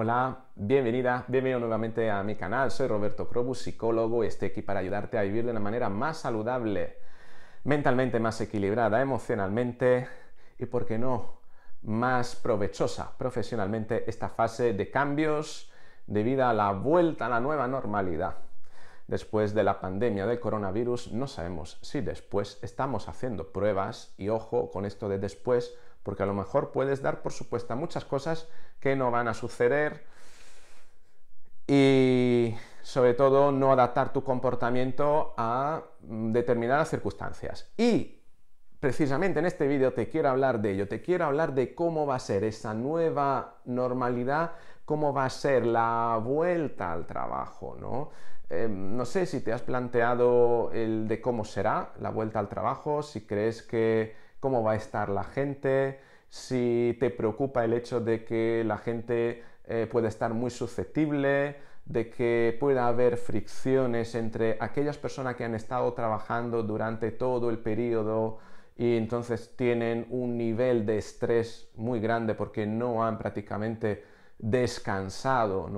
Hola, bienvenida, bienvenido nuevamente a mi canal. Soy Roberto Crobus, psicólogo, y estoy aquí para ayudarte a vivir de una manera más saludable, mentalmente más equilibrada, emocionalmente y, por qué no, más provechosa profesionalmente esta fase de cambios debido a la vuelta a la nueva normalidad. Después de la pandemia del coronavirus, no sabemos si después estamos haciendo pruebas y ojo con esto de después porque a lo mejor puedes dar por supuesta muchas cosas que no van a suceder y sobre todo no adaptar tu comportamiento a mm, determinadas circunstancias. Y precisamente en este vídeo te quiero hablar de ello, te quiero hablar de cómo va a ser esa nueva normalidad, cómo va a ser la vuelta al trabajo, ¿no? Em, no sé si te has planteado el de cómo será la vuelta al trabajo, si crees que cómo va a estar la gente, si te preocupa el hecho de que la gente puede eh, pueda estar muy susceptible, de que pueda haber fricciones entre aquellas personas que han estado trabajando durante todo el periodo y entonces tienen un nivel de estrés muy grande porque no han prácticamente descansado,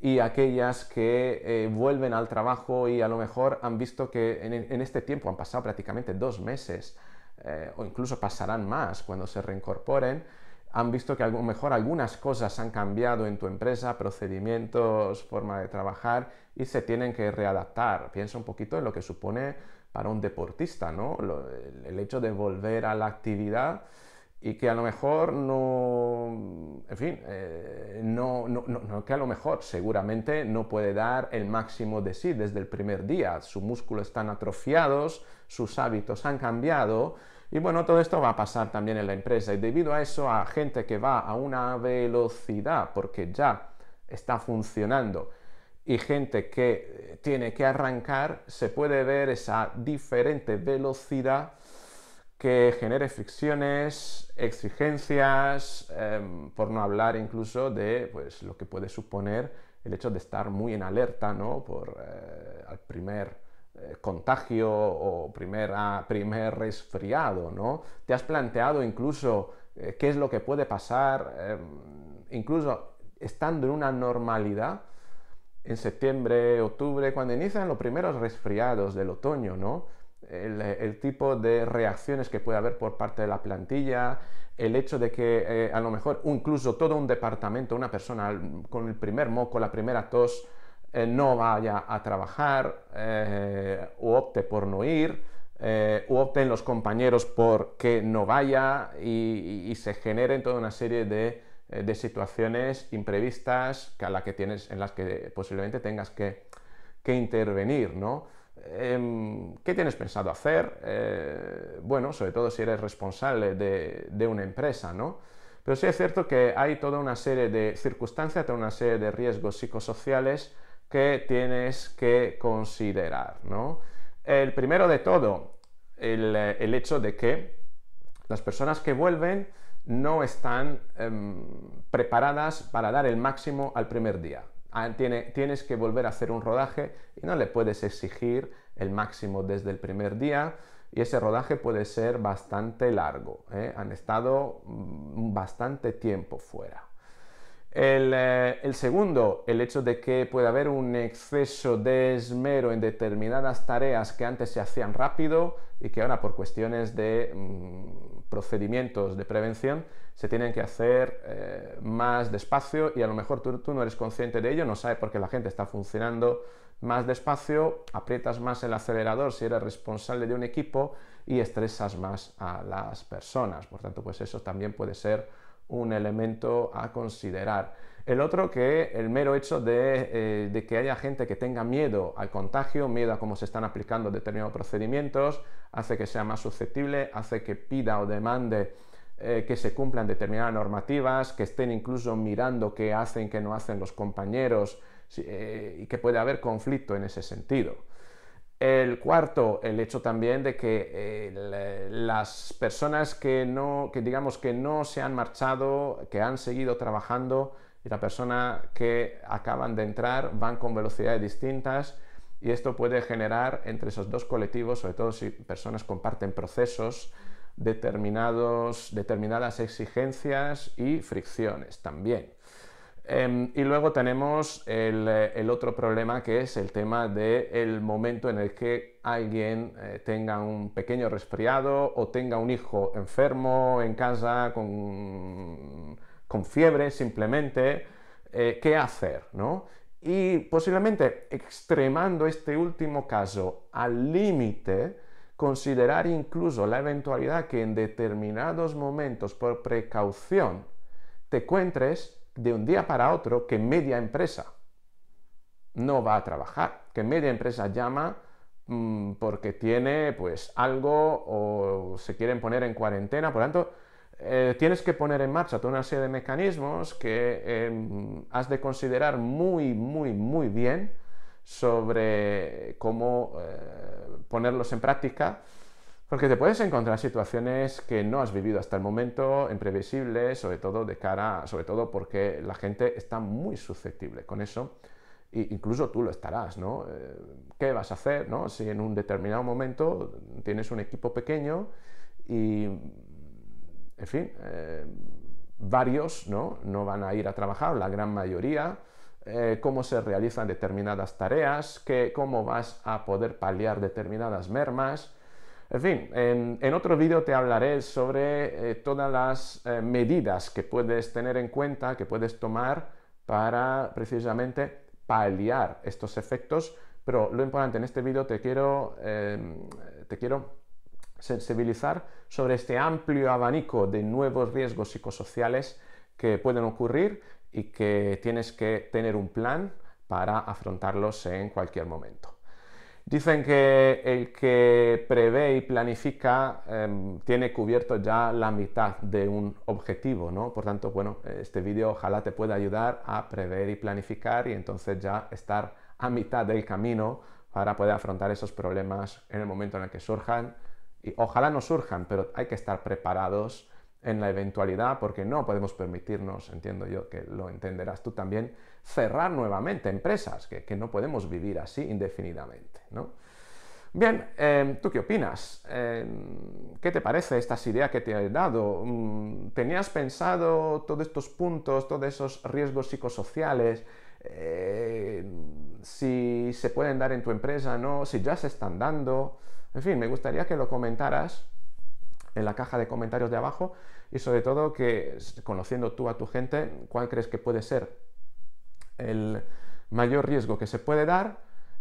Y aquellas que eh, vuelven al trabajo y a lo mejor han visto que en este tiempo han pasado prácticamente dos meses eh, o incluso pasarán más cuando se reincorporen, han visto que a lo mejor algunas cosas han cambiado en tu empresa, procedimientos, forma de trabajar, y se tienen que readaptar. Piensa un poquito en lo que supone para un deportista, ¿no? el hecho de volver a la actividad y que a lo mejor no, en fin, eh, no, no, no, que a lo mejor seguramente no puede dar el máximo de sí desde el primer día. Sus músculos están atrofiados, sus hábitos han cambiado y bueno, todo esto va a pasar también en la empresa y debido a eso a gente que va a una velocidad porque ya está funcionando y gente que eh, tiene que arrancar, se puede ver esa diferente velocidad que genere fricciones, exigencias, em, por no hablar incluso de pues, lo que puede suponer el hecho de estar muy en alerta ¿no? por el eh, al primer eh, contagio o ah, primer resfriado. ¿no? ¿Te has planteado incluso eh, qué es lo que puede pasar, em, incluso estando en una normalidad? En septiembre, octubre, cuando inician los primeros resfriados del otoño, ¿no? el, tipo de reacciones que puede haber por parte de la plantilla, el hecho de que eh, a lo mejor incluso todo un departamento, una persona con el primer moco, la primera tos, eh, no vaya a trabajar o eh, opte por no ir. o opten los compañeros por que no vaya y, se generen toda una serie de, situaciones imprevistas la tienes, en las que posiblemente tengas que, que intervenir, ¿no? Em, ¿Qué tienes pensado hacer? Eh, bueno, sobre todo si eres responsable de, una empresa, ¿no? Pero sí es cierto que hay toda una serie de circunstancias, toda una serie de riesgos psicosociales que tienes que considerar, ¿no? El primero de todo, el, hecho de que las personas que vuelven no están em, preparadas para dar el máximo al primer día. Ah, tienes que volver a hacer un rodaje y no le puedes exigir el máximo desde el primer día y ese rodaje puede ser bastante largo. ¿eh? Han estado mm, bastante tiempo fuera. Eh, el, segundo, el hecho de que puede haber un exceso de esmero en determinadas tareas que antes se hacían rápido y que ahora por cuestiones de... Mm, procedimientos de prevención se tienen que hacer eh, más despacio y a lo mejor tú, no eres consciente de ello, no sabes por qué la gente está funcionando más despacio, aprietas más el acelerador si eres responsable de un equipo y estresas más a las personas. Por tanto, pues eso también puede ser un elemento a considerar. El otro que el mero hecho eh, de, que haya gente que tenga miedo al contagio, miedo a cómo se están aplicando determinados procedimientos, hace que sea más susceptible, hace que pida o demande eh, que se cumplan determinadas normativas, que estén incluso mirando qué hacen, qué no hacen los compañeros eh, y que puede haber conflicto en ese sentido. El cuarto, el hecho también de que eh, las personas que no, que digamos que no se han marchado, que han seguido trabajando y la persona que acaban de entrar van con velocidades distintas y esto puede generar entre esos dos colectivos, sobre todo si personas comparten procesos, determinados, determinadas exigencias y fricciones también. Em, y luego tenemos eh, el, otro problema que es el tema del momento en el que alguien eh, tenga un pequeño resfriado o tenga un hijo enfermo en casa con, fiebre simplemente, eh, qué hacer, Y posiblemente extremando este último caso al límite, considerar incluso la eventualidad que en determinados momentos por precaución te encuentres de un día para otro que media empresa no va a trabajar, que media empresa llama mm, porque tiene pues algo o se quieren poner en cuarentena, por lo tanto, eh, tienes que poner en marcha toda una serie de mecanismos que em, has de considerar muy, muy, muy bien sobre cómo eh, ponerlos en práctica porque te puedes encontrar situaciones que no has vivido hasta el momento, imprevisibles, sobre todo de cara, sobre todo porque la gente está muy susceptible con eso. incluso tú lo estarás, ¿no? Eh, ¿Qué vas a hacer, ¿no? Si en un determinado momento tienes un equipo pequeño y, en fin, eh, varios, ¿no? van a ir a trabajar, la gran mayoría. Eh, cómo se realizan determinadas tareas, cómo vas a poder paliar determinadas mermas en fin, en, otro vídeo te hablaré sobre eh, todas las eh, medidas que puedes tener en cuenta, que puedes tomar para precisamente paliar estos efectos, pero lo importante en este vídeo em, te quiero sensibilizar sobre este amplio abanico de nuevos riesgos psicosociales que pueden ocurrir y que tienes que tener un plan para afrontarlos en cualquier momento. Dicen que el que prevé y planifica em, tiene cubierto ya la mitad de un objetivo, ¿no? Por tanto, bueno, este vídeo ojalá te pueda ayudar a prever y planificar y entonces ya estar a mitad del camino para poder afrontar esos problemas en el momento en el que surjan. Y ojalá no surjan, pero hay que estar preparados en la eventualidad, porque no podemos permitirnos, entiendo yo que lo entenderás tú también, cerrar nuevamente empresas, que, no podemos vivir así indefinidamente. ¿no? Bien, em, ¿tú qué opinas? Em, ¿Qué te parece estas ideas que te he dado? Mm, ¿Tenías pensado todos estos puntos, todos esos riesgos psicosociales? Eh, si se pueden dar en tu empresa, ¿no? Si ya se están dando. En fin, me gustaría que lo comentaras en la caja de comentarios de abajo y sobre todo que conociendo tú a tu gente, cuál crees que puede ser el mayor riesgo que se puede dar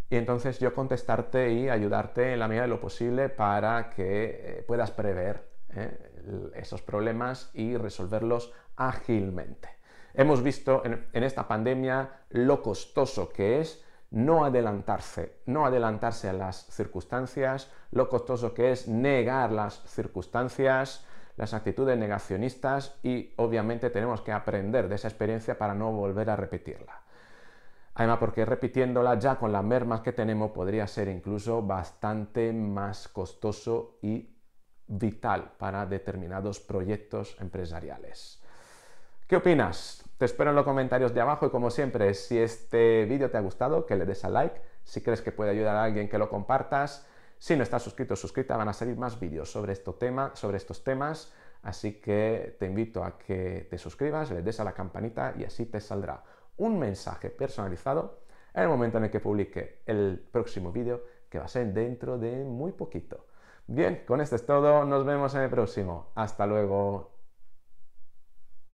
y entonces yo contestarte y ayudarte en la medida de lo posible para que eh, puedas prever eh, esos problemas y resolverlos ágilmente. Hemos visto en esta pandemia lo costoso que es no adelantarse, no adelantarse a las circunstancias, lo costoso que es negar las circunstancias, las actitudes negacionistas y obviamente tenemos que aprender de esa experiencia para no volver a repetirla. Además, porque repitiéndola ya con las mermas que tenemos podría ser incluso bastante más costoso y vital para determinados proyectos empresariales. ¿Qué opinas? Te espero en los comentarios de abajo y como siempre, si este vídeo te ha gustado, que le des a like, si crees que puede ayudar a alguien que lo compartas, si no estás suscrito, suscrita, van a salir más vídeos sobre, este tema, sobre estos temas, así que te invito a que te suscribas, le des a la campanita y así te saldrá un mensaje personalizado en el momento en el que publique el próximo vídeo, que va a ser dentro de muy poquito. Bien, con esto es todo, nos vemos en el próximo. Hasta luego.